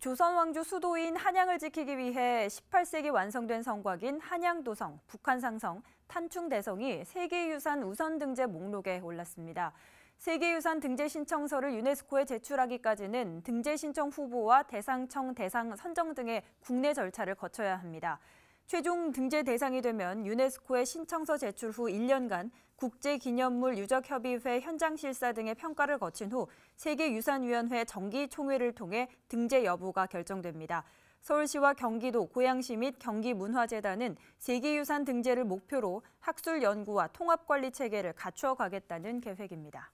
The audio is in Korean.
조선왕조 수도인 한양을 지키기 위해 18세기 완성된 성곽인 한양도성, 북한상성, 탄충대성이 세계유산 우선 등재 목록에 올랐습니다. 세계유산 등재 신청서를 유네스코에 제출하기까지는 등재 신청 후보와 대상청 대상 선정 등의 국내 절차를 거쳐야 합니다. 최종 등재 대상이 되면 유네스코에 신청서 제출 후 1년간 국제기념물 유적협의회 현장 실사 등의 평가를 거친 후 세계유산위원회 정기 총회를 통해 등재 여부가 결정됩니다. 서울시와 경기도, 고양시 및 경기문화재단은 세계유산 등재를 목표로 학술 연구와 통합 관리 체계를 갖추어 가겠다는 계획입니다.